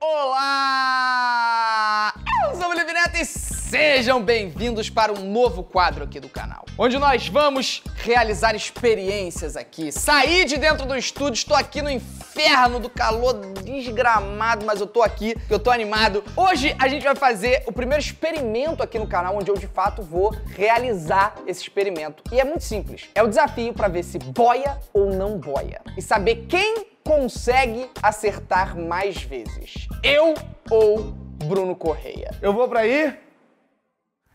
Olá! Eu sou o Felipe Neto e sejam bem-vindos para um novo quadro aqui do canal, onde nós vamos realizar experiências aqui. Saí de dentro do estúdio, estou aqui no inferno do calor desgramado, mas eu tô aqui, eu tô animado. Hoje a gente vai fazer o primeiro experimento aqui no canal, onde eu de fato vou realizar esse experimento. E é muito simples. É o desafio para ver se boia ou não boia e saber quem consegue acertar mais vezes? Eu ou Bruno Correia? Eu vou pra aí.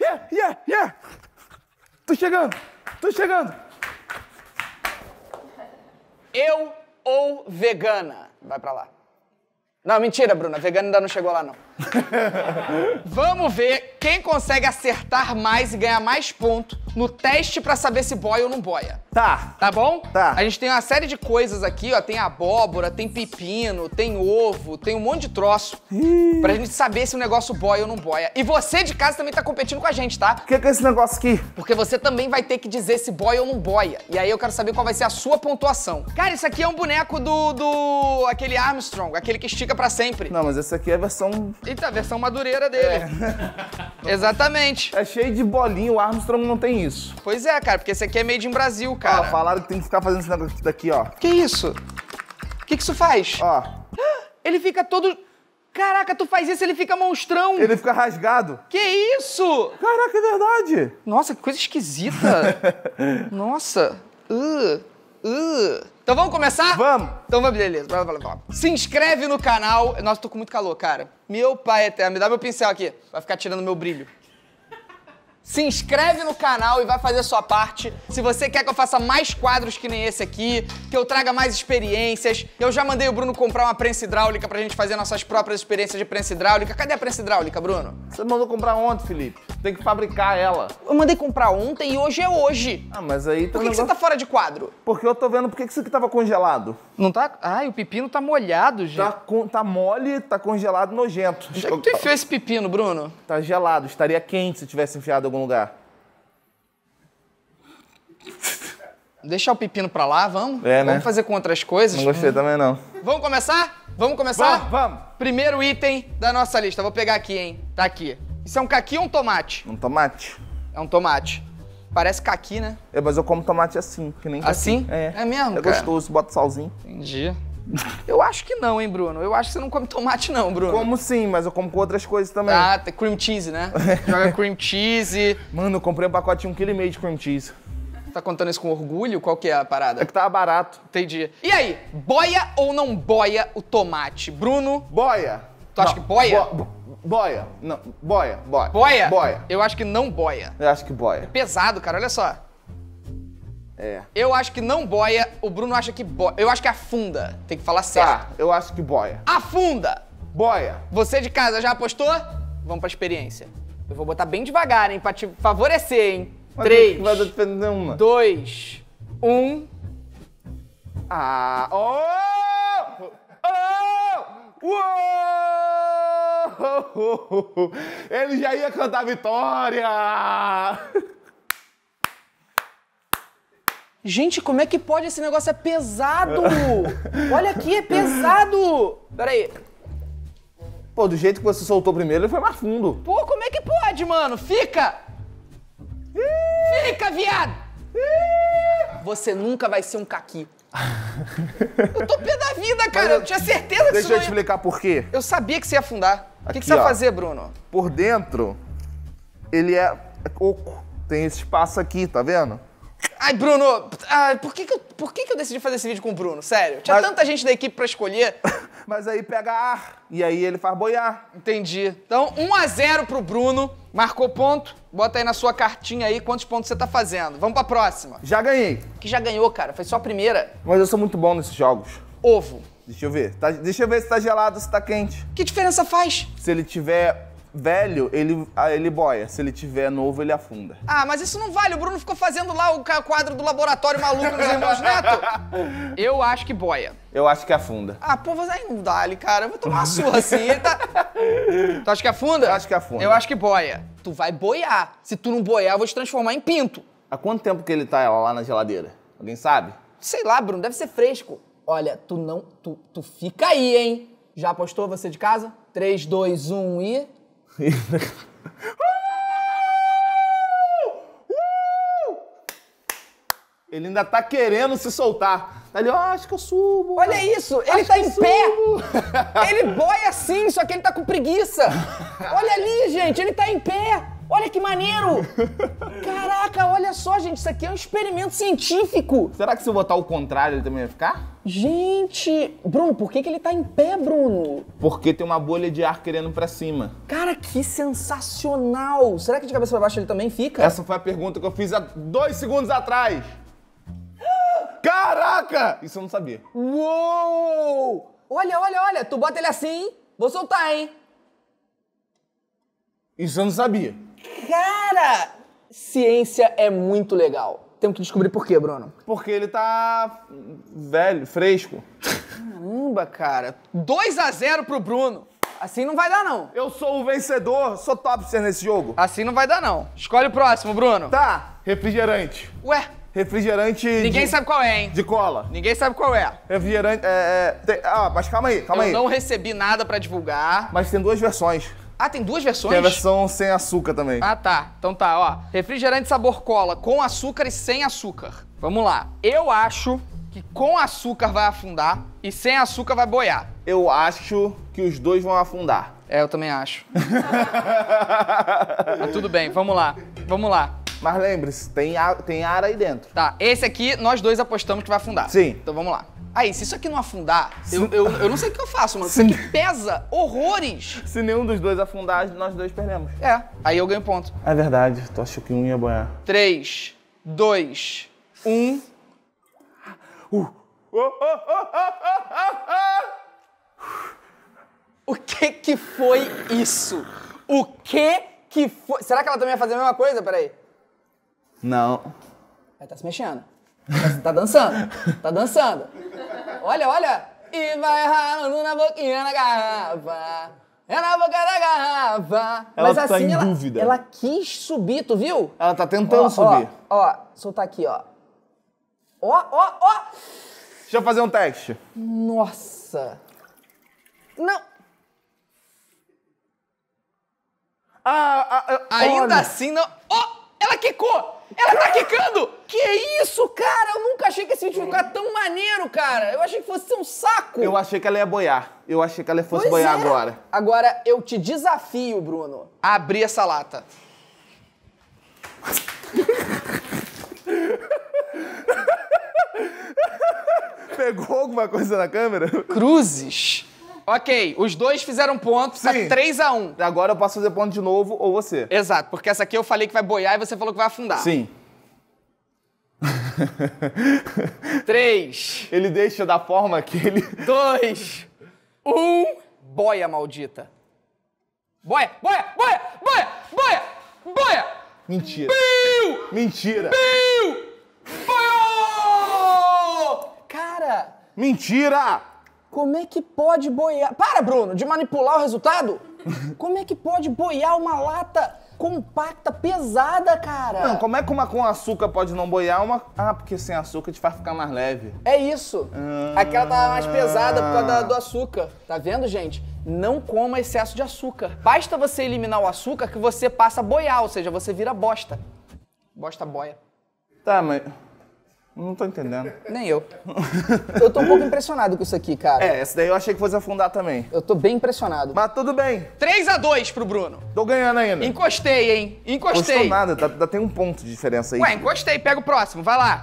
Yeah, yeah, yeah! Tô chegando! Tô chegando! Eu ou vegana? Vai pra lá. Não, mentira, Bruna. Vegana ainda não chegou lá, não. Vamos ver quem consegue acertar mais e ganhar mais ponto no teste para saber se boia ou não boia. Tá. Tá bom? Tá. A gente tem uma série de coisas aqui, ó. Tem abóbora, tem pepino, tem ovo, tem um monte de troço. pra gente saber se o negócio boia ou não boia. E você de casa também tá competindo com a gente, tá? O que, é que é esse negócio aqui? Porque você também vai ter que dizer se boia ou não boia. E aí eu quero saber qual vai ser a sua pontuação. Cara, isso aqui é um boneco do. do aquele Armstrong, aquele que estica para sempre. Não, mas esse aqui é a versão Eita, a versão madureira dele. É. Exatamente. É cheio de bolinha, o Armstrong não tem isso. Pois é, cara, porque esse aqui é made in Brasil, cara. Ó, falaram que tem que ficar fazendo esse negócio daqui, ó. Que isso? O que, que isso faz? Ó. Ele fica todo. Caraca, tu faz isso, ele fica monstrão. Ele fica rasgado. Que isso? Caraca, é verdade. Nossa, que coisa esquisita. Nossa. Uh. Uh. Então vamos começar? Vamos! Então vamos, beleza. Se inscreve no canal. Nossa, tô com muito calor, cara. Meu pai eterno, é me dá meu pincel aqui. Vai ficar tirando meu brilho. Se inscreve no canal e vai fazer a sua parte. Se você quer que eu faça mais quadros que nem esse aqui, que eu traga mais experiências. Eu já mandei o Bruno comprar uma prensa hidráulica pra gente fazer nossas próprias experiências de prensa hidráulica. Cadê a prensa hidráulica, Bruno? Você mandou comprar ontem, Felipe. Tem que fabricar ela. Eu mandei comprar ontem e hoje é hoje. Ah, mas aí... Tá Por que, negócio... que, você tá fora de quadro? Porque eu tô vendo por que isso aqui tava congelado. Não tá... Ai, o pepino tá molhado, gente. Tá, con... tá mole, tá congelado, nojento. Onde é que tu enfiou esse pepino, Bruno? Tá gelado. Estaria quente se tivesse enfiado em algum lugar. Deixar o pepino pra lá, vamos? É, né? Vamos fazer com outras coisas? Não gostei hum. também, não. Vamos começar? Vamos começar? Vamos, vamos. Primeiro item da nossa lista. Vou pegar aqui, hein? Tá aqui. Isso é um caqui ou um tomate? Um tomate. É um tomate. Parece caqui, né? É, mas eu como tomate assim, que nem caqui. Assim? É. É mesmo, É cara? gostoso, bota salzinho. Entendi. Eu acho que não, hein, Bruno? Eu acho que você não come tomate, não, Bruno. Como sim, mas eu como com outras coisas também. Ah, tem cream cheese, né? Joga cream cheese. Mano, eu comprei um pacote de um quilo e meio de cream cheese. Tá contando isso com orgulho? Qual que é a parada? É que tava barato. Entendi. E aí, boia ou não boia o tomate? Bruno? Boia. Tu acha Não, que boia? bo- bo- Boia. Não, boia, boia. Boia? Boia. Eu acho que não boia. Eu acho que boia. É pesado, cara, olha só. É. Eu acho que não boia, o Bruno acha que boia. Eu acho que afunda, tem que falar certo. Tá, eu acho que boia. Afunda! Boia. Você de casa já apostou? Vamos pra experiência. Eu vou botar bem devagar, hein, pra te favorecer, hein. Mas Três, vai depender uma. dois, um... Ah, oh! Oh! Uou! ele já ia cantar vitória! Gente, como é que pode? Esse negócio é pesado! Olha aqui, é pesado! Peraí. Pô, do jeito que você soltou primeiro, ele foi mais fundo. Pô, como é que pode, mano? Fica! Fica, viado! Você nunca vai ser um caqui. eu tô pé da vida, cara. Eu, eu, tinha certeza que Deixa isso eu ia... explicar por quê. Eu sabia que você ia afundar. O que, que, você ó, vai fazer, Bruno? Por dentro, ele é oco. Tem esse espaço aqui, tá vendo? Ai, Bruno, ai, por, que, que, eu, por que, que eu decidi fazer esse vídeo com o Bruno? Sério, tinha Mas... tanta gente da equipe pra escolher. Mas aí pega ar, e aí ele faz boiar. Entendi. Então, 1 a 0 pro Bruno. Marcou ponto, bota aí na sua cartinha aí quantos pontos você tá fazendo. Vamos pra próxima. Já ganhei. Que já ganhou, cara. Foi só a primeira. Mas eu sou muito bom nesses jogos. Ovo. Deixa eu ver. Tá, deixa eu ver se tá gelado, se tá quente. Que diferença faz? Se ele tiver velho, ele, ah, ele boia. Se ele tiver novo, ele afunda. Ah, mas isso não vale. O Bruno ficou fazendo lá o quadro do laboratório maluco dos irmãos Neto. Eu acho que boia. Eu acho que afunda. Ah, pô, mas aí não dá, cara. Eu vou tomar uma surra assim. Ele tá... tu acha que afunda? Eu acho que afunda. Eu acho que boia. Tu vai boiar. Se tu não boiar, eu vou te transformar em pinto. Há quanto tempo que ele tá lá na geladeira? Alguém sabe? Sei lá, Bruno. Deve ser fresco. Olha, tu não. Tu, tu fica aí, hein? Já apostou você de casa? 3, 2, 1 e. Ele ainda tá querendo se soltar. Ele, tá ó, ah, acho que eu subo. Olha cara. Né? isso, ele acho tá em pé. ele boia assim, só que ele tá com preguiça. Olha ali, gente, ele tá em pé. Olha que maneiro! Caraca, olha só, gente, isso aqui é um experimento científico. Será que se eu botar o contrário ele também vai ficar? Gente, Bruno, por que, que ele tá em pé, Bruno? Porque tem uma bolha de ar querendo para cima. Cara, que sensacional! Será que de cabeça pra baixo ele também fica? Essa foi a pergunta que eu fiz há dois segundos atrás. Caraca! Isso eu não sabia. Uou! Olha, olha, olha, tu bota ele assim, vou soltar, hein? Isso eu não sabia. Cara, ciência é muito legal. Temos que descobrir por quê, Bruno. Porque ele tá velho, fresco. Caramba, cara. 2 a 0 pro Bruno. Assim não vai dar, não. Eu sou o vencedor, sou topster nesse jogo. Assim não vai dar, não. Escolhe o próximo, Bruno. Tá, refrigerante. Ué? Refrigerante. Ninguém de... sabe qual é, hein? De cola. Ninguém sabe qual é. Refrigerante. É. é tem... Ah, mas calma aí, calma Eu aí. Eu não recebi nada pra divulgar. Mas tem duas versões. Ah, tem duas versões? Tem a versão sem açúcar também. Ah, tá. Então tá, ó. Refrigerante sabor cola, com açúcar e sem açúcar. Vamos lá. Eu acho que com açúcar vai afundar e sem açúcar vai boiar. Eu acho que os dois vão afundar. É, eu também acho. Mas tudo bem, vamos lá. Vamos lá. Mas lembre-se, tem, ar, tem ar aí dentro. Tá, esse aqui nós dois apostamos que vai afundar. Sim. Então vamos lá. Aí, se isso aqui não afundar, se... eu, eu, eu, não sei o que eu faço, mano. Se... Isso aqui pesa horrores. Se nenhum dos dois afundar, nós dois perdemos. É, aí eu ganho ponto. É verdade, tu achou que um ia banhar. Três, dois, um. Uh. Oh, oh, oh, o que que foi isso? O que que foi? Será que ela também vai fazer a mesma coisa? Peraí. Não. Ela tá se mexendo. Tá, tá dançando. Tá dançando. Olha, olha! E vai ralando na boquinha da garrafa. É na boca da garrafa. Ela Mas tá assim, em ela, dúvida. Ela quis subir, tu viu? Ela tá tentando ó, subir. Ó, ó, soltar aqui, ó. Ó, ó, ó! Deixa eu fazer um teste. Nossa! Não! Ah, ah, ah ainda olha. assim não. Ó! Oh, ela quicou! Ela tá quicando! Que isso, cara? Eu nunca achei que esse vídeo ia ficar tão maneiro, cara. Eu achei que fosse um saco. Eu achei que ela ia boiar. Eu achei que ela fosse pois boiar é. agora. Agora, eu te desafio, Bruno, a abrir essa lata. Pegou alguma coisa na câmera? Cruzes. Ok, os dois fizeram ponto, tá Sim. tá 3x1. Agora eu posso fazer ponto de novo ou você. Exato, porque essa aqui eu falei que vai boiar e você falou que vai afundar. Sim. Três. Ele deixa da forma que ele. Dois. Um. Boia maldita. Boia, boia, boia, boia, boia, boia. Mentira. Biu! Mentira. Biu! Cara. Mentira. Como é que pode boiar? Para, Bruno, de manipular o resultado. Como é que pode boiar uma lata? compacta, pesada, cara. Não, como é que uma com açúcar pode não boiar? Uma. Ah, porque sem açúcar te faz ficar mais leve. É isso. Ah. Aquela tá mais pesada por causa do açúcar. Tá vendo, gente? Não coma excesso de açúcar. Basta você eliminar o açúcar que você passa a boiar, ou seja, você vira bosta. Bosta boia. Tá, mas. Não tô entendendo. Nem eu. Eu tô um pouco impressionado com isso aqui, cara. É, essa daí eu achei que fosse afundar também. Eu tô bem impressionado. Mas tudo bem. 3x2 pro Bruno. Tô ganhando ainda. Encostei, hein? Encostei. Não nada, tá, tem um ponto de diferença aí. Ué, encostei, pega o próximo, vai lá.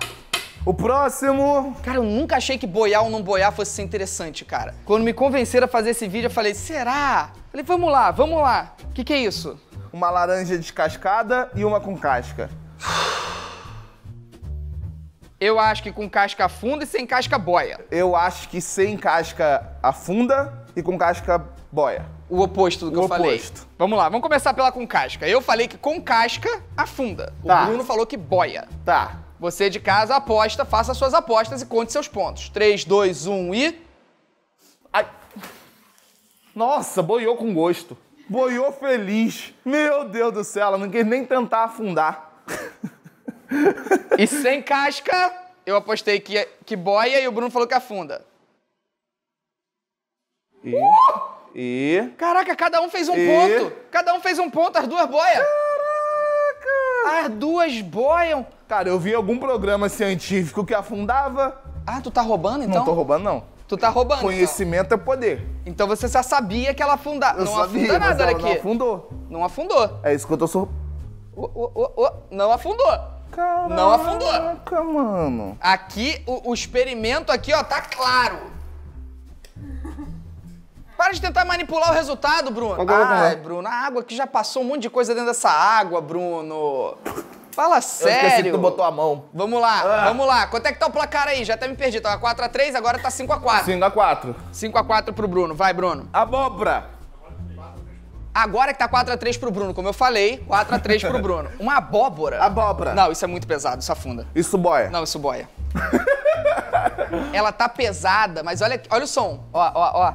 O próximo. Cara, eu nunca achei que boiar ou não boiar fosse ser interessante, cara. Quando me convenceram a fazer esse vídeo, eu falei, será? Eu falei, vamos lá, vamos lá. O que, que é isso? Uma laranja descascada e uma com casca. Eu acho que com casca afunda e sem casca boia. Eu acho que sem casca afunda e com casca boia. O oposto do que o eu oposto. falei. Vamos lá, vamos começar pela com casca. Eu falei que com casca afunda. Tá. O Bruno falou que boia. Tá. Você de casa aposta, faça suas apostas e conte seus pontos. 3, 2, 1 e. Ai. Nossa, boiou com gosto. Boiou feliz. Meu Deus do céu, ela não quis nem tentar afundar. e sem casca, eu apostei que, que boia e o Bruno falou que afunda. E. Uh! E. Caraca, cada um fez um e... ponto. Cada um fez um ponto, as duas boias. Caraca! As duas boiam. Cara, eu vi algum programa científico que afundava. Ah, tu tá roubando então? Não tô roubando, não. Tu tá roubando. Então. Conhecimento então. é poder. Então você só sabia que ela afundava. Não sabia, afunda nada, olha aqui. Não afundou. Não afundou. É isso que eu tô sur... não afundou. Caraca, não afundou. Caraca, mano. Aqui, o, o experimento aqui, ó, tá claro. Para de tentar manipular o resultado, Bruno. Ai, Bruno, a água que já passou um monte de coisa dentro dessa água, Bruno. Fala sério. Eu esqueci que tu botou a mão. Vamos lá, ah. vamos lá. Quanto é que tá o placar aí? Já até me perdi. Tava tá 4x3, agora tá 5x4. 5x4. 5x4 pro Bruno. Vai, Bruno. Abóbora. Agora que tá 4x3 pro Bruno, como eu falei, 4x3 pro Bruno. Uma abóbora. Abóbora. Não, isso é muito pesado, isso afunda. Isso boia. Não, isso boia. Ela tá pesada, mas olha, olha o som. Ó, ó, ó.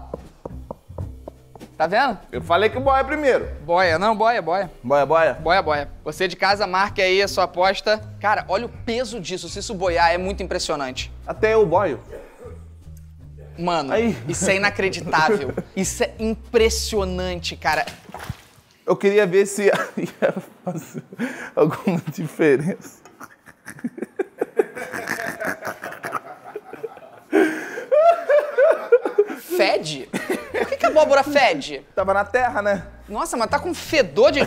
Tá vendo? Eu falei que boia primeiro. Boia, não, boia, boia. Boia, boia? Boia, boia. Você de casa, marque aí a sua aposta. Cara, olha o peso disso. Se isso boiar, é muito impressionante. Até eu boio. Mano, Aí. isso é inacreditável. isso é impressionante, cara. Eu queria ver se ia fazer alguma diferença. Fede? Por que, que a abóbora fede? Tava na terra, né? Nossa, mas tá com fedor de.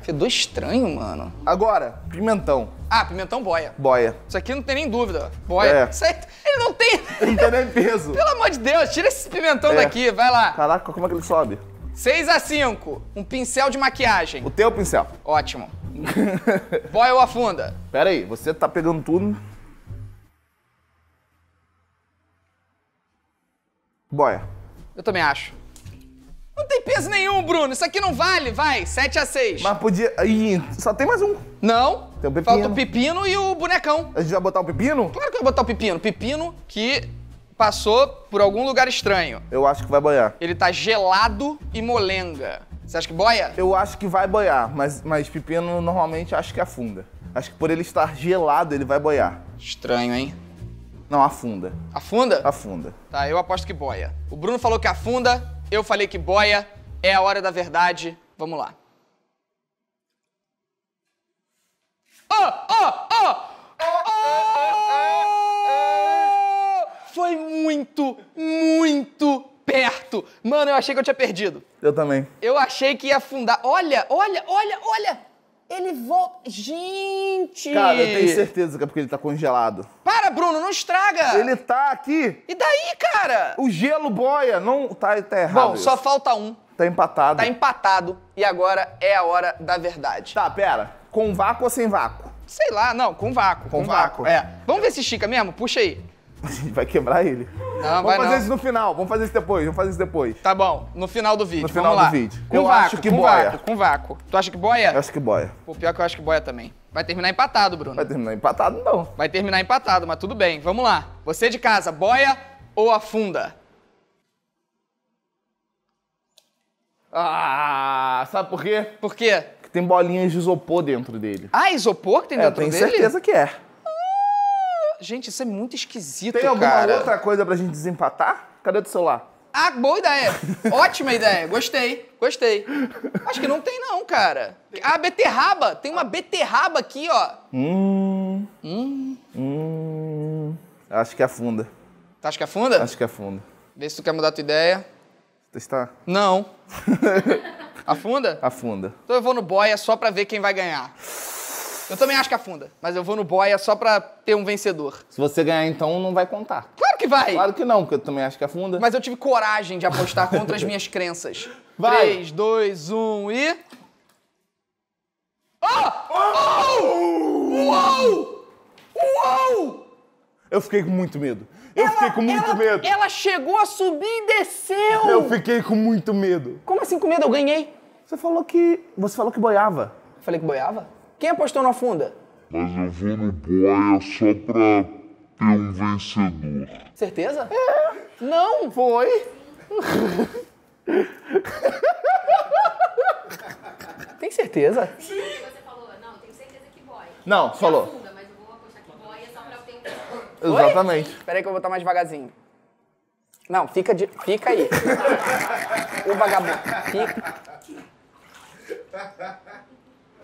fedor estranho, mano. Agora, pimentão. Ah, pimentão boia. Boia. Isso aqui não tem nem dúvida. Boia. É. Isso aí, ele não tem. Não tem nem peso. Pelo amor de Deus, tira esse pimentão é. daqui, vai lá. Caraca, como é que ele sobe? 6 a 5. Um pincel de maquiagem. O teu pincel. Ótimo. Boia ou afunda? Pera aí, você tá pegando tudo. Boia. Eu também acho. Não tem peso nenhum, Bruno. Isso aqui não vale. Vai, 7 a 6. Mas podia... Ih, só tem mais um. Não. Tem o pepino. Falta o pepino e o bonecão. A gente vai botar o pepino? Claro que vai botar o pepino. Pepino que passou por algum lugar estranho. Eu acho que vai boiar. Ele tá gelado e molenga. Você acha que boia? Eu acho que vai boiar, mas, mas pepino normalmente acho que afunda. Acho que por ele estar gelado, ele vai boiar. Estranho, hein? Não, afunda. Afunda? Afunda. Tá, eu aposto que boia. O Bruno falou que afunda, eu falei que boia. É a hora da verdade. Vamos lá. Oh, oh, oh! oh! muito, muito perto. Mano, eu achei que eu tinha perdido. Eu também. Eu achei que ia afundar. Olha, olha, olha, olha! Ele volta. Gente! Cara, eu tenho certeza que é porque ele tá congelado. Para, Bruno, não estraga! Ele tá aqui! E daí, cara? O gelo boia, não tá, tá errado. Bom, isso. só falta um. Tá empatado. Tá empatado. E agora é a hora da verdade. Tá, pera. Com vácuo ou sem vácuo? Sei lá, não, com vácuo. Com, com vácuo. vácuo. É. Vamos ver se estica mesmo? Puxa aí. A gente vai quebrar ele. Não, vamos vai fazer não. isso no final, vamos fazer isso depois, vamos fazer isso depois. Tá bom, no final do vídeo. No final do vídeo. Com eu vácuo, acho que com boia. Vácuo, com vácuo. Tu acha que boia? Eu acho que boia. Pô, pior que eu acho que boia também. Vai terminar empatado, Bruno. Vai terminar empatado, não. Vai terminar empatado, mas tudo bem. Vamos lá. Você de casa, boia ou afunda? Ah, sabe por quê? Por quê? Porque tem bolinhas de isopor dentro dele. Ah, isopor que tem dentro é, eu tenho dele? Tenho certeza que é. Gente, isso é muito esquisito, cara. Tem alguma cara. outra coisa pra gente desempatar? Cadê o celular? Ah, boa ideia. Ótima ideia. Gostei, gostei. Acho que não tem não, cara. Ah, beterraba. Tem uma beterraba aqui, ó. Hum. Hum. Hum. Acho que afunda. Tu tá, acha que afunda? Acho que afunda. Vê se tu quer mudar a tua ideia. Testar? Não. afunda? Afunda. Então eu vou no boia é só pra ver quem vai ganhar. Eu também acho que afunda, mas eu vou no boia só pra ter um vencedor. Se você ganhar, então, não vai contar. Claro que vai! Claro que não, porque eu também acho que afunda. Mas eu tive coragem de apostar contra as minhas crenças. Vai! 3, 2, 1 e... Oh! Oh! Uou! Uou! Eu fiquei com muito medo. Eu ela, fiquei com muito ela, medo. Ela chegou a subir e desceu! Eu fiquei com muito medo. Como assim com medo? Eu ganhei. Você falou que. Você falou que boiava. falei que boiava? Quem apostou na funda? Mas eu vou no boia só pra ter um vencedor. Certeza? É. Não foi. Tem certeza? Sim. Você falou, não, tenho certeza que boia. Não, falou. mas eu vou apostar que boia é só pra ter um vencedor. Exatamente. Espera aí que eu vou botar mais devagarzinho. Não, fica, de, fica aí. o vagabundo. Fica.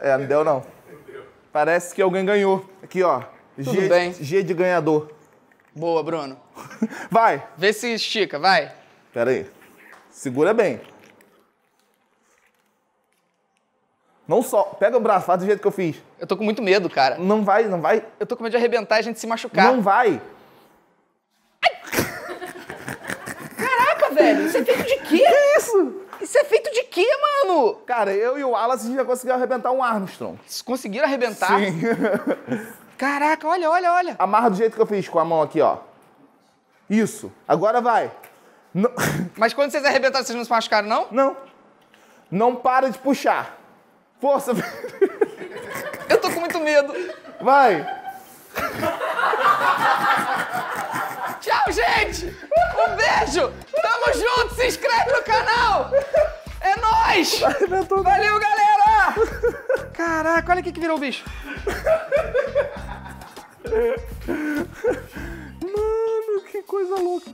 É, não deu não. Parece que alguém ganhou. Aqui, ó. Tudo G, bem. G de ganhador. Boa, Bruno. Vai. Vê se estica, vai. Pera aí. Segura bem. Não só. Pega o braço, faz do jeito que eu fiz. Eu tô com muito medo, cara. Não vai, não vai. Eu tô com medo de arrebentar e a gente se machucar. Não vai. Ai. Caraca, velho. Você é feito de quê? Que isso? Isso é feito de quê, mano? Cara, eu e o Wallace, a gente já conseguiu arrebentar um Armstrong. Vocês conseguiram arrebentar? Sim. Caraca, olha, olha, olha. Amarra do jeito que eu fiz, com a mão aqui, ó. Isso. Agora vai. Não... Mas quando vocês arrebentaram, vocês não se machucaram, não? Não. Não para de puxar. Força. Eu tô com muito medo. Vai. Tchau, gente. Um beijo. Tamo junto, se inscreve no canal! É nóis! Valeu, galera! Caraca, olha o que virou o bicho. Mano, que coisa louca.